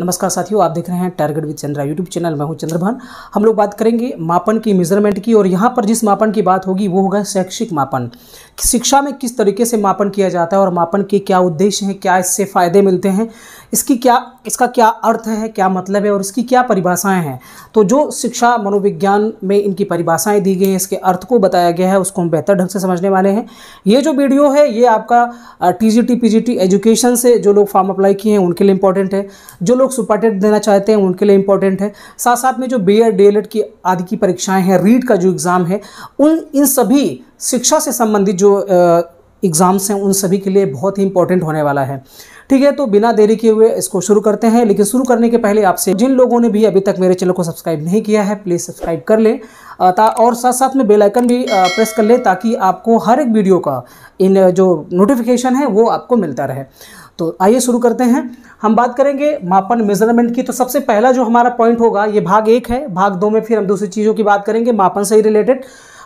नमस्कार साथियों आप देख रहे हैं target with Chandra YouTube channel मैं हूं चंद्रभान हम लोग बात करेंगे मापन की मेजरमेंट की और यहाँ पर जिस मापन की बात होगी वो होगा शैक्षिक मापन शिक्षा में किस तरीके से मापन किया जाता है और मापन के क्या उद्देश्य हैं क्या इससे फ़ायदे मिलते हैं इसकी क्या इसका क्या अर्थ है क्या मतलब है और इसकी क्या परिभाषाएं हैं तो जो शिक्षा मनोविज्ञान में इनकी परिभाषाएं दी गई हैं इसके अर्थ को बताया गया है उसको हम बेहतर ढंग से समझने वाले हैं ये जो वीडियो है ये आपका T G T P G T education से जो लोग फॉर्म अप्लाई किए हैं उनके लिए इंपॉर्टेंट है जो लोग सुपरटेट देना चाहते हैं उनके लिए इंपॉर्टेंट है साथ साथ में जो B Ed D El Ed की आदि की परीक्षाएँ हैं रीड का जो एग्ज़ाम है उन इन सभी शिक्षा से संबंधित जो एग्ज़ाम्स हैं उन सभी के लिए बहुत ही इंपॉर्टेंट होने वाला है ठीक है तो बिना देरी किए हुए इसको शुरू करते हैं लेकिन शुरू करने के पहले आपसे जिन लोगों ने भी अभी तक मेरे चैनल को सब्सक्राइब नहीं किया है प्लीज़ सब्सक्राइब कर ले और साथ साथ में बेलाइकन भी प्रेस कर लें ताकि आपको हर एक वीडियो का इन जो नोटिफिकेशन है वो आपको मिलता रहे तो आइए शुरू करते हैं हम बात करेंगे मापन मेजरमेंट की तो सबसे पहला जो हमारा पॉइंट होगा ये भाग एक है भाग दो में फिर हम दूसरी चीज़ों की बात करेंगे मापन से ही रिलेटेड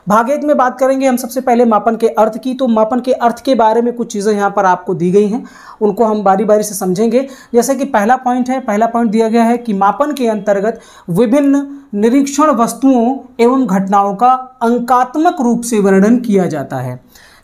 भाग एक में बात करेंगे हम सबसे पहले मापन के अर्थ की तो मापन के अर्थ के बारे में कुछ चीज़ें यहाँ पर आपको दी गई हैं उनको हम बारी बारी से समझेंगे जैसे कि पहला पॉइंट है पहला पॉइंट दिया गया है कि मापन के अंतर्गत विभिन्न निरीक्षण वस्तुओं एवं घटनाओं का अंकात्मक रूप से वर्णन किया जाता है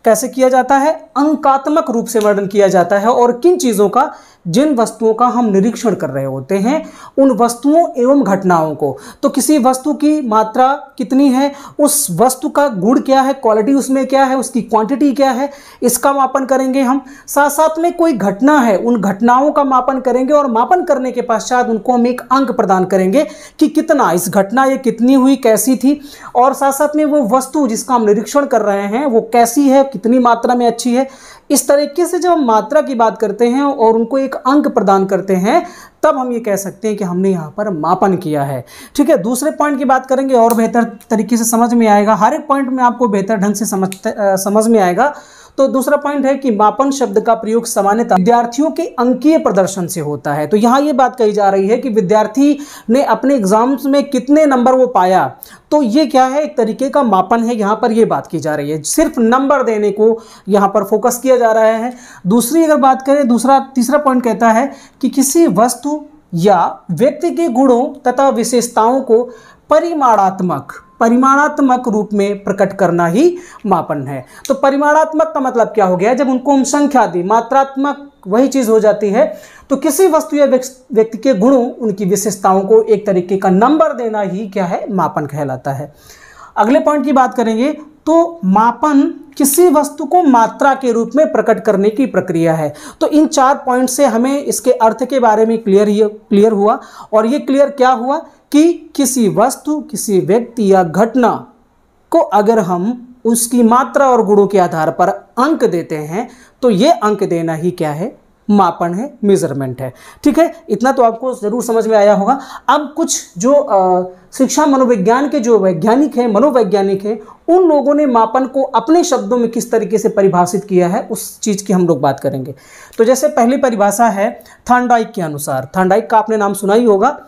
कैसे किया जाता है अंकात्मक रूप से वर्णन किया जाता है और किन चीज़ों का जिन वस्तुओं का हम निरीक्षण कर रहे होते हैं उन वस्तुओं एवं घटनाओं को तो किसी वस्तु की मात्रा कितनी है उस वस्तु का गुण क्या है क्वालिटी उसमें क्या है उसकी क्वांटिटी क्या है इसका मापन करेंगे हम साथ साथ में कोई घटना है उन घटनाओं का मापन करेंगे और मापन करने के पश्चात उनको हम एक अंक प्रदान करेंगे कि कितना इस घटना ये कितनी हुई कैसी थी और साथ साथ में वो वस्तु जिसका हम निरीक्षण कर रहे हैं वो कैसी है कितनी मात्रा में अच्छी है इस तरीके से जब हम मात्रा की बात करते हैं और उनको एक अंक प्रदान करते हैं तब हम ये कह सकते हैं कि हमने यहाँ पर मापन किया है ठीक है दूसरे पॉइंट की बात करेंगे और बेहतर तरीके से समझ में आएगा हर एक पॉइंट में आपको बेहतर ढंग से समझ समझ में आएगा तो दूसरा पॉइंट है कि मापन शब्द का प्रयोग सामान्यतः विद्यार्थियों के अंकीय प्रदर्शन से होता है तो यहाँ यह बात कही जा रही है कि विद्यार्थी ने अपने एग्जाम्स में कितने नंबर वो पाया तो ये क्या है एक तरीके का मापन है यहाँ पर यह बात की जा रही है सिर्फ नंबर देने को यहाँ पर फोकस किया जा रहा है दूसरी अगर बात करें दूसरा तीसरा पॉइंट कहता है कि किसी वस्तु या व्यक्ति के गुणों तथा विशेषताओं को परिमाणात्मक परिमाणात्मक रूप में प्रकट करना ही मापन है तो परिमाणात्मक का मतलब क्या हो गया जब उनको हम संख्या दी मात्रात्मक वही चीज़ हो जाती है तो किसी वस्तु या व्यक्ति के गुणों उनकी विशेषताओं को एक तरीके का नंबर देना ही क्या है मापन कहलाता है अगले पॉइंट की बात करेंगे तो मापन किसी वस्तु को मात्रा के रूप में प्रकट करने की प्रक्रिया है तो इन चार पॉइंट से हमें इसके अर्थ के बारे में क्लियर क्लियर हुआ और ये क्लियर क्या हुआ कि किसी वस्तु किसी व्यक्ति या घटना को अगर हम उसकी मात्रा और गुणों के आधार पर अंक देते हैं तो ये अंक देना ही क्या है मापन है मेजरमेंट है ठीक है इतना तो आपको ज़रूर समझ में आया होगा अब कुछ जो आ, शिक्षा मनोविज्ञान के जो वैज्ञानिक हैं मनोवैज्ञानिक हैं उन लोगों ने मापन को अपने शब्दों में किस तरीके से परिभाषित किया है उस चीज़ की हम लोग बात करेंगे तो जैसे पहली परिभाषा है थांडाइक के अनुसार थांडाइक का आपने नाम सुना ही होगा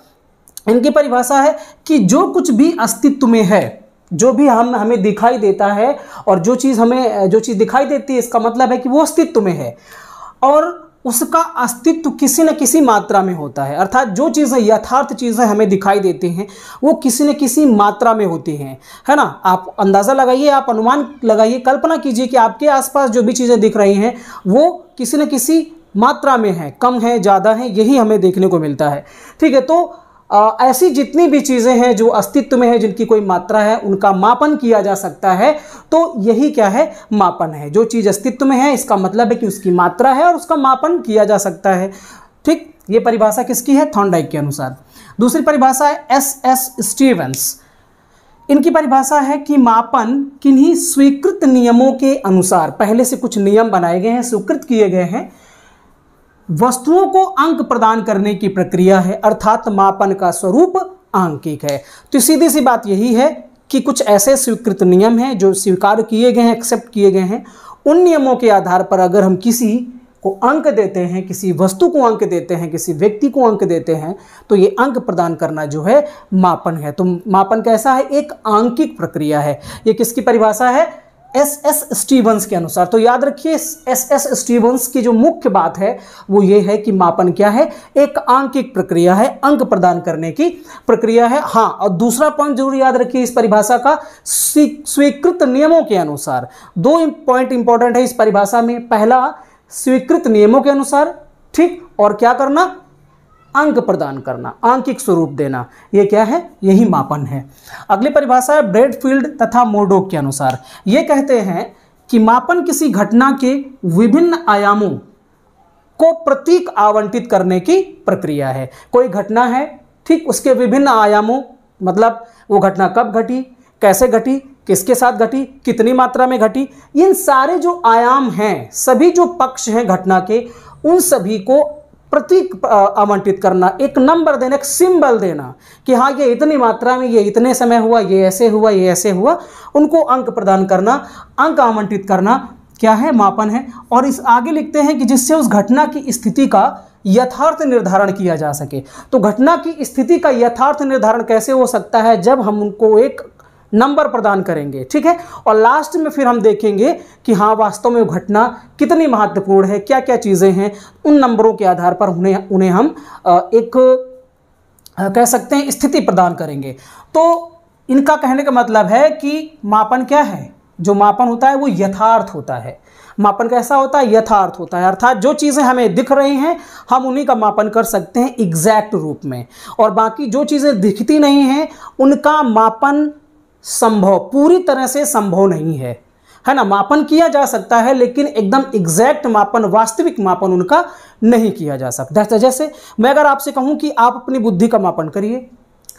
इनकी परिभाषा है कि जो कुछ भी अस्तित्व में है जो भी हम हमें दिखाई देता है और जो चीज़ हमें जो चीज़ दिखाई देती है इसका मतलब है कि वो अस्तित्व में है और उसका अस्तित्व किसी न किसी मात्रा में होता है अर्थात जो चीज़ें यथार्थ चीज़ें हमें दिखाई देती हैं वो किसी न किसी मात्रा में होती हैं है ना आप अंदाज़ा लगाइए आप अनुमान लगाइए कल्पना कीजिए कि आपके आसपास जो भी चीज़ें दिख रही हैं वो किसी न किसी मात्रा में है कम है ज़्यादा है यही हमें देखने को मिलता है ठीक है तो आ, ऐसी जितनी भी चीज़ें हैं जो अस्तित्व में है जिनकी कोई मात्रा है उनका मापन किया जा सकता है तो यही क्या है मापन है जो चीज़ अस्तित्व में है इसका मतलब है कि उसकी मात्रा है और उसका मापन किया जा सकता है ठीक ये परिभाषा किसकी है थॉन्डाइक के अनुसार दूसरी परिभाषा है एस एस स्टीवेंस इनकी परिभाषा है कि मापन किन्हीं स्वीकृत नियमों के अनुसार पहले से कुछ नियम बनाए गए हैं स्वीकृत किए गए हैं वस्तुओं को अंक प्रदान करने की प्रक्रिया है अर्थात मापन का स्वरूप आंकिक है तो सीधी सी बात यही है कि कुछ ऐसे स्वीकृत नियम हैं जो स्वीकार किए गए हैं एक्सेप्ट किए गए हैं उन नियमों के आधार पर अगर हम किसी को अंक देते हैं किसी वस्तु को अंक देते हैं किसी व्यक्ति को अंक देते हैं तो ये अंक प्रदान करना जो है मापन है तो मापन कैसा है एक आंकिक प्रक्रिया है ये किसकी परिभाषा है एस एस स्टीवंस के अनुसार तो याद रखिए एस एस स्टीवंस की जो मुख्य बात है वो ये है कि मापन क्या है एक आंकिक प्रक्रिया है अंक प्रदान करने की प्रक्रिया है हाँ और दूसरा पॉइंट जरूर याद रखिए इस परिभाषा का स्वीकृत नियमों के अनुसार दो पॉइंट इंपॉर्टेंट है इस परिभाषा में पहला स्वीकृत नियमों के अनुसार ठीक और क्या करना अंक प्रदान करना आंकिक स्वरूप देना ये क्या है यही मापन है अगली परिभाषा है ब्रेडफील्ड तथा मोडोक के अनुसार ये कहते हैं कि मापन किसी घटना के विभिन्न आयामों को प्रतीक आवंटित करने की प्रक्रिया है कोई घटना है ठीक उसके विभिन्न आयामों मतलब वो घटना कब घटी कैसे घटी किसके साथ घटी कितनी मात्रा में घटी इन सारे जो आयाम हैं सभी जो पक्ष हैं घटना के उन सभी को प्रतीक आवंटित करना एक नंबर देना एक सिंबल देना कि हाँ ये इतनी मात्रा में ये इतने समय हुआ ये ऐसे हुआ ये ऐसे हुआ उनको अंक प्रदान करना अंक आवंटित करना क्या है मापन है और इस आगे लिखते हैं कि जिससे उस घटना की स्थिति का यथार्थ निर्धारण किया जा सके तो घटना की स्थिति का यथार्थ निर्धारण कैसे हो सकता है जब हम उनको एक नंबर प्रदान करेंगे ठीक है और लास्ट में फिर हम देखेंगे कि हाँ वास्तव में घटना कितनी महत्वपूर्ण है क्या क्या चीज़ें हैं उन नंबरों के आधार पर उन्हें उन्हें हम एक कह सकते हैं स्थिति प्रदान करेंगे तो इनका कहने का मतलब है कि मापन क्या है जो मापन होता है वो यथार्थ होता है मापन कैसा होता है यथार्थ होता है अर्थात जो चीज़ें हमें दिख रही हैं हम उन्हीं का मापन कर सकते हैं एग्जैक्ट रूप में और बाकी जो चीज़ें दिखती नहीं हैं उनका मापन संभव पूरी तरह से संभव नहीं है है ना मापन किया जा सकता है लेकिन एकदम एग्जैक्ट मापन वास्तविक मापन उनका नहीं किया जा सकता है जैसे मैं अगर आपसे कहूं कि आप अपनी बुद्धि का मापन करिए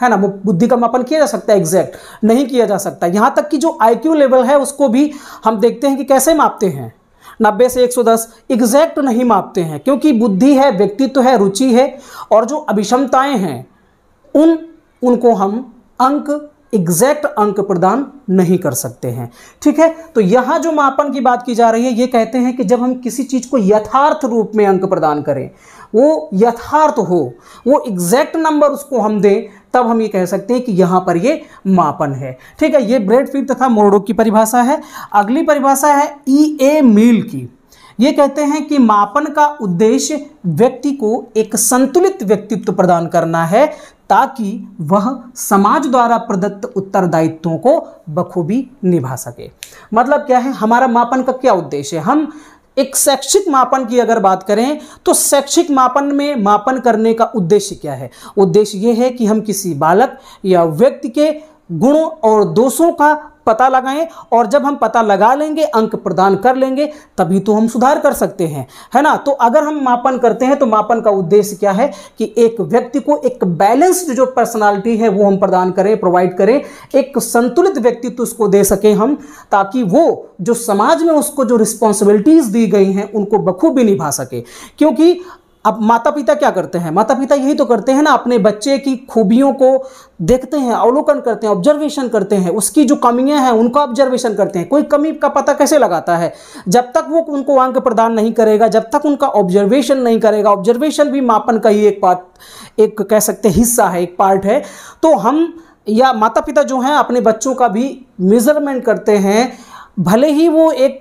है ना वो बुद्धि का मापन किया जा सकता है एग्जैक्ट नहीं किया जा सकता यहाँ तक कि जो आई लेवल है उसको भी हम देखते हैं कि कैसे मापते हैं नब्बे से 110 एग्जैक्ट नहीं मापते हैं क्योंकि बुद्धि है व्यक्तित्व है रुचि है और जो अभिषमताएं हैं उन उनको हम अंक एग्जैक्ट अंक प्रदान नहीं कर सकते हैं ठीक है तो यहां जो मापन की बात की जा रही है ये कहते हैं कि जब हम किसी चीज़ को यथार्थ रूप में अंक प्रदान करें वो यथार्थ हो वो एग्जैक्ट नंबर उसको हम दें तब हम ये कह सकते हैं कि यहाँ पर ये मापन है ठीक है ये ब्रेड फीड तथा मोरडो की परिभाषा है अगली परिभाषा है ई ए मील की ये कहते हैं कि मापन का उद्देश्य व्यक्ति को एक संतुलित व्यक्तित्व प्रदान करना है ताकि वह समाज द्वारा प्रदत्त उत्तरदायित्वों को बखूबी निभा सके मतलब क्या है हमारा मापन का क्या उद्देश्य है हम एक शैक्षिक मापन की अगर बात करें तो शैक्षिक मापन में मापन करने का उद्देश्य क्या है उद्देश्य यह है कि हम किसी बालक या व्यक्ति के गुणों और दोषों का पता लगाएं और जब हम पता लगा लेंगे अंक प्रदान कर लेंगे तभी तो हम सुधार कर सकते हैं है ना तो अगर हम मापन करते हैं तो मापन का उद्देश्य क्या है कि एक व्यक्ति को एक बैलेंस्ड जो पर्सनालिटी है वो हम प्रदान करें प्रोवाइड करें एक संतुलित व्यक्तित्व तो उसको दे सकें हम ताकि वो जो समाज में उसको जो रिस्पॉन्सिबिलिटीज़ दी गई हैं उनको बखूबी निभा सके क्योंकि अब माता पिता क्या करते हैं माता पिता यही तो करते हैं ना अपने बच्चे की खूबियों को देखते हैं अवलोकन करते हैं ऑब्जर्वेशन करते हैं उसकी जो कमियां हैं उनका ऑब्जर्वेशन करते हैं कोई कमी का पता कैसे लगाता है जब तक वो उनको अंक प्रदान नहीं करेगा जब तक उनका ऑब्जर्वेशन नहीं करेगा ऑब्जर्वेशन भी मापन का ही एक पार्ट एक कह सकते हिस्सा है एक पार्ट है तो हम या माता पिता जो हैं अपने बच्चों का भी मेज़रमेंट करते हैं भले ही वो एक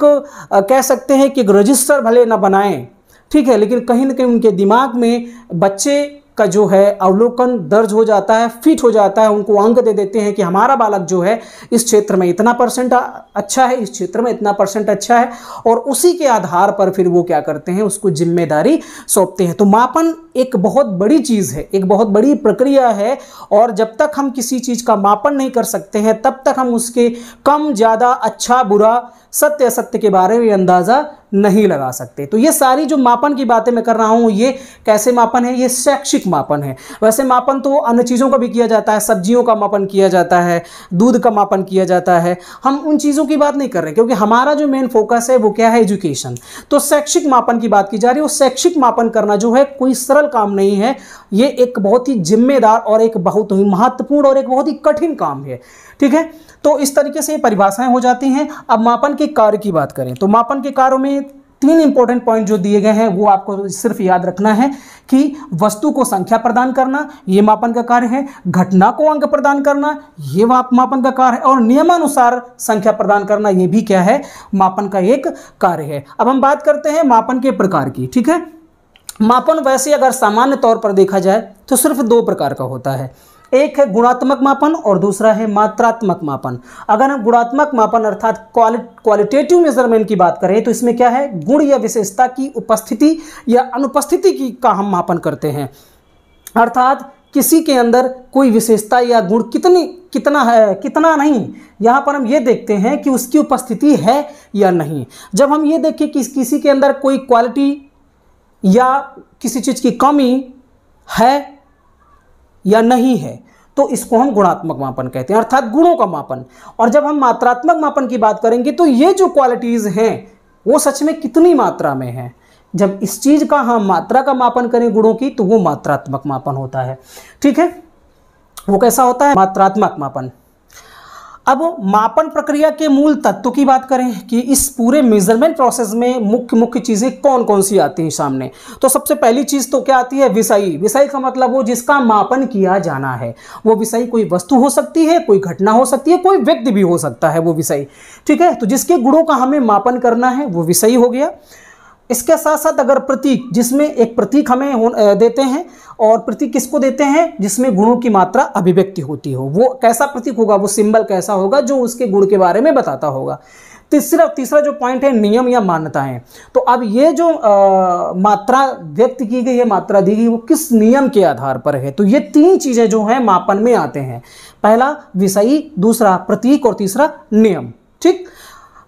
कह सकते हैं कि एक रजिस्टर भले ना बनाएं ठीक है लेकिन कहीं ना कहीं उनके दिमाग में बच्चे का जो है अवलोकन दर्ज हो जाता है फिट हो जाता है उनको अंक दे देते हैं कि हमारा बालक जो है इस क्षेत्र में इतना परसेंट अच्छा है इस क्षेत्र में इतना परसेंट अच्छा है और उसी के आधार पर फिर वो क्या करते हैं उसको जिम्मेदारी सौंपते हैं तो मापन एक बहुत बड़ी चीज़ है एक बहुत बड़ी प्रक्रिया है और जब तक हम किसी चीज़ का मापन नहीं कर सकते हैं तब तक हम उसके कम ज़्यादा अच्छा बुरा सत्य असत्य के बारे में अंदाज़ा नहीं लगा सकते तो ये सारी जो मापन की बातें मैं कर रहा हूँ ये कैसे मापन है ये शैक्षिक मापन है वैसे मापन तो अन्य चीज़ों का भी किया जाता है सब्जियों का मापन किया जाता है दूध का मापन किया जाता है हम उन चीज़ों की बात नहीं कर रहे क्योंकि हमारा जो मेन फोकस है वो क्या है एजुकेशन तो शैक्षिक मापन की बात की जा रही है वो शैक्षिक मापन करना जो है कोई सरल काम नहीं है ये एक बहुत ही जिम्मेदार और एक बहुत ही महत्वपूर्ण और एक बहुत ही कठिन काम है ठीक है तो इस तरीके से ये परिभाषाएं हो जाती हैं अब मापन के कार्य की बात करें तो मापन के कार्यों में तीन इंपॉर्टेंट पॉइंट जो दिए गए हैं वो आपको सिर्फ याद रखना है कि वस्तु को संख्या प्रदान करना ये मापन का कार्य है घटना को अंक प्रदान करना ये मापन का कार्य है और नियमानुसार संख्या प्रदान करना ये भी क्या है मापन का एक कार्य है अब हम बात करते हैं मापन के प्रकार की ठीक है मापन वैसे अगर सामान्य तौर पर देखा जाए तो सिर्फ दो प्रकार का होता है एक है गुणात्मक मापन और दूसरा है मात्रात्मक मापन अगर हम गुणात्मक मापन अर्थात क्वालिटेटिव मेजरमेंट की बात करें तो इसमें क्या है गुण या विशेषता की उपस्थिति या अनुपस्थिति की का हम मापन करते हैं अर्थात किसी के अंदर कोई विशेषता या गुण कितनी कितना है कितना नहीं यहाँ पर हम ये देखते हैं कि उसकी उपस्थिति है या नहीं जब हम ये देखें कि किसी के अंदर कोई क्वालिटी या किसी चीज़ की कमी है या नहीं है तो इसको हम गुणात्मक मापन कहते हैं अर्थात गुणों का मापन और जब हम मात्रात्मक मापन की बात करेंगे तो ये जो क्वालिटीज़ हैं वो सच में कितनी मात्रा में हैं जब इस चीज़ का हम मात्रा का मापन करें गुणों की तो वो मात्रात्मक मापन होता है ठीक है वो कैसा होता है मात्रात्मक मापन अब मापन प्रक्रिया के मूल तत्व की बात करें कि इस पूरे मेजरमेंट प्रोसेस में मुख्य मुख्य चीज़ें कौन कौन सी आती हैं सामने तो सबसे पहली चीज़ तो क्या आती है विषयी विषय का मतलब वो जिसका मापन किया जाना है वो विषय कोई वस्तु हो सकती है कोई घटना हो सकती है कोई व्यक्ति भी हो सकता है वो विषय ठीक है तो जिसके गुणों का हमें मापन करना है वो विषयी हो गया इसके साथ साथ अगर प्रतीक जिसमें एक प्रतीक हमें देते हैं और प्रतीक किसको देते हैं जिसमें गुणों की मात्रा अभिव्यक्ति होती हो वो कैसा प्रतीक होगा वो सिंबल कैसा होगा जो उसके गुण के बारे में बताता होगा तीसरा तीसरा जो पॉइंट है नियम या मान्यताएं तो अब ये जो आ, मात्रा व्यक्त की गई है मात्रा दी गई वो किस नियम के आधार पर है तो ये तीन चीज़ें जो हैं मापन में आते हैं पहला विषयी दूसरा प्रतीक और तीसरा नियम ठीक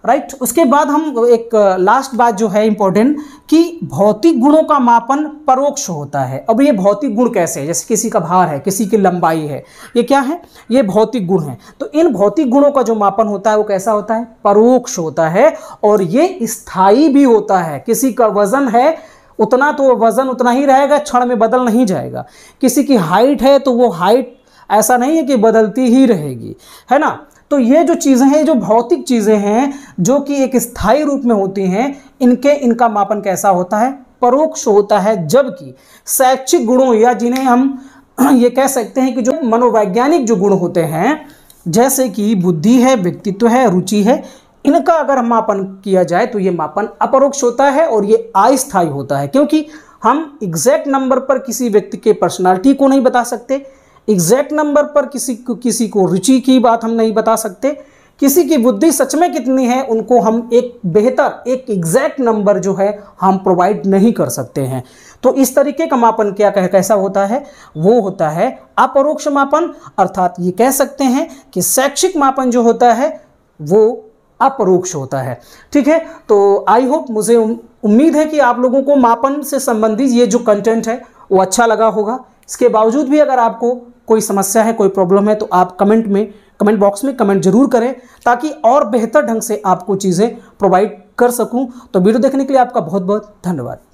राइट उसके बाद हम एक लास्ट बात जो है इम्पोर्टेंट कि भौतिक गुणों का मापन परोक्ष होता है अब ये भौतिक गुण कैसे है जैसे किसी का भार है किसी की लंबाई है ये क्या है ये भौतिक गुण है तो इन भौतिक गुणों का जो मापन होता है वो कैसा होता है परोक्ष होता है और ये स्थायी भी होता है किसी का वजन है उतना तो वजन उतना ही रहेगा क्षण में बदल नहीं जाएगा किसी की हाइट है तो वो हाइट ऐसा नहीं है कि बदलती ही रहेगी है ना तो ये जो चीज़ें हैं जो भौतिक चीज़ें हैं जो कि एक स्थायी रूप में होती हैं इनके इनका मापन कैसा होता है परोक्ष होता है जबकि शैक्षिक गुणों या जिन्हें हम ये कह सकते हैं कि जो मनोवैज्ञानिक जो गुण होते हैं जैसे कि बुद्धि है व्यक्तित्व है रुचि है इनका अगर मापन किया जाए तो ये मापन अपरोक्ष होता है और ये अस्थायी होता है क्योंकि हम एग्जैक्ट नंबर पर किसी व्यक्ति के पर्सनालिटी को नहीं बता सकते एग्जैक्ट नंबर पर किसी को किसी को रुचि की बात हम नहीं बता सकते किसी की बुद्धि सच में कितनी है उनको हम एक बेहतर एक एग्जैक्ट नंबर जो है हम प्रोवाइड नहीं कर सकते हैं तो इस तरीके का मापन क्या कह कैसा होता है वो होता है अपरोक्ष मापन अर्थात ये कह सकते हैं कि शैक्षिक मापन जो होता है वो अपरोक्ष होता है ठीक है तो आई होप मुझे उम्मीद है कि आप लोगों को मापन से संबंधित ये जो कंटेंट है वो अच्छा लगा होगा इसके बावजूद भी अगर आपको कोई समस्या है कोई प्रॉब्लम है तो आप कमेंट में कमेंट बॉक्स में कमेंट जरूर करें ताकि और बेहतर ढंग से आपको चीज़ें प्रोवाइड कर सकूं तो वीडियो देखने के लिए आपका बहुत बहुत धन्यवाद